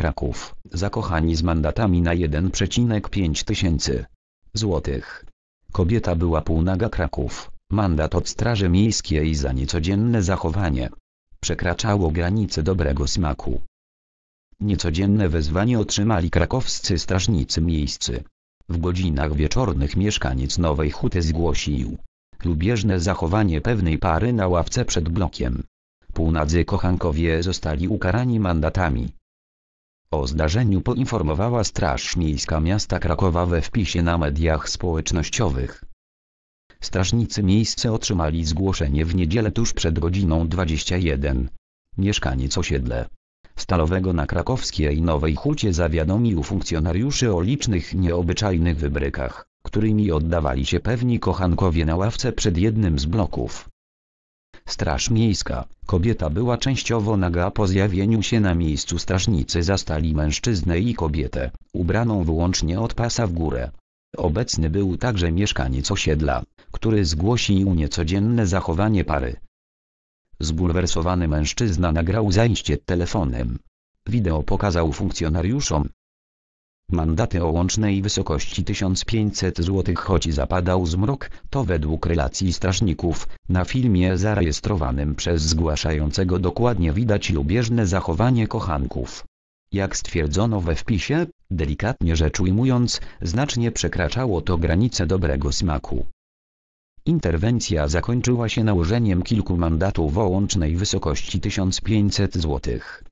Kraków, zakochani z mandatami na 1,5 tysięcy złotych. Kobieta była półnaga Kraków, mandat od Straży Miejskiej za niecodzienne zachowanie. Przekraczało granice dobrego smaku. Niecodzienne wezwanie otrzymali krakowscy strażnicy miejscy. W godzinach wieczornych mieszkaniec Nowej Huty zgłosił lubieżne zachowanie pewnej pary na ławce przed blokiem. Półnadzy kochankowie zostali ukarani mandatami. O zdarzeniu poinformowała Straż Miejska Miasta Krakowa we wpisie na mediach społecznościowych. Strażnicy miejsce otrzymali zgłoszenie w niedzielę tuż przed godziną 21. Mieszkaniec osiedle Stalowego na krakowskiej Nowej Hucie zawiadomił funkcjonariuszy o licznych nieobyczajnych wybrykach, którymi oddawali się pewni kochankowie na ławce przed jednym z bloków. Straż Miejska. Kobieta była częściowo naga po zjawieniu się na miejscu strażnicy zastali mężczyznę i kobietę, ubraną wyłącznie od pasa w górę. Obecny był także mieszkaniec osiedla, który zgłosił niecodzienne zachowanie pary. Zbulwersowany mężczyzna nagrał zajście telefonem. Wideo pokazał funkcjonariuszom, mandaty o łącznej wysokości 1500 zł choć zapadał zmrok, to według relacji strażników, na filmie zarejestrowanym przez zgłaszającego dokładnie widać lubieżne zachowanie kochanków. Jak stwierdzono we wpisie, delikatnie rzecz ujmując, znacznie przekraczało to granice dobrego smaku. Interwencja zakończyła się nałożeniem kilku mandatów o łącznej wysokości 1500 złotych.